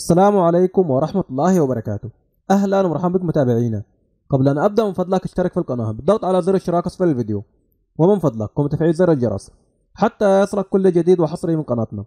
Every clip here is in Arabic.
السلام عليكم ورحمة الله وبركاته أهلا ومرحبا بكم متابعينا قبل أن أبدأ من فضلك اشترك في القناة بالضغط على زر الاشتراك أسفل الفيديو ومن فضلك قم بتفعيل زر الجرس حتى يصلك كل جديد وحصري من قناتنا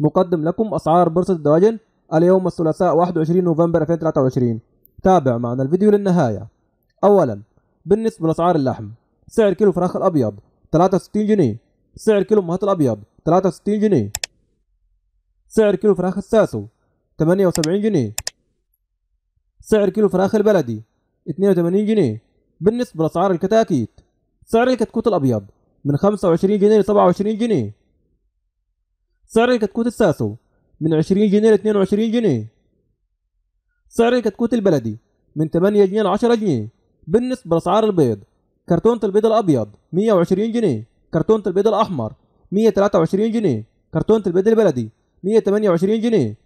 نقدم لكم أسعار بورصة الدواجن اليوم الثلاثاء 21 نوفمبر 2023 تابع معنا الفيديو للنهاية أولا بالنسبة لأسعار اللحم سعر كيلو فراخ الأبيض 63 جنيه سعر كيلو مهات الأبيض 63 جنيه سعر كيلو فراخ الساسو 78 جنيه سعر كيلو فراخ البلدي 82 جنيه بالنسبة لأسعار الكتاكيت سعر الكتكوت الأبيض من 25 جنيه ل 27 جنيه سعر الكتكوت الساسو من 20 جنيه ل 22 جنيه سعر الكتكوت البلدي من 8 جنيه ل 10 جنيه بالنسبة لأسعار البيض كرتونة البيض الأبيض 120 جنيه كرتونة البيض الأحمر 123 جنيه كرتونة البيض البلدي 128 جنيه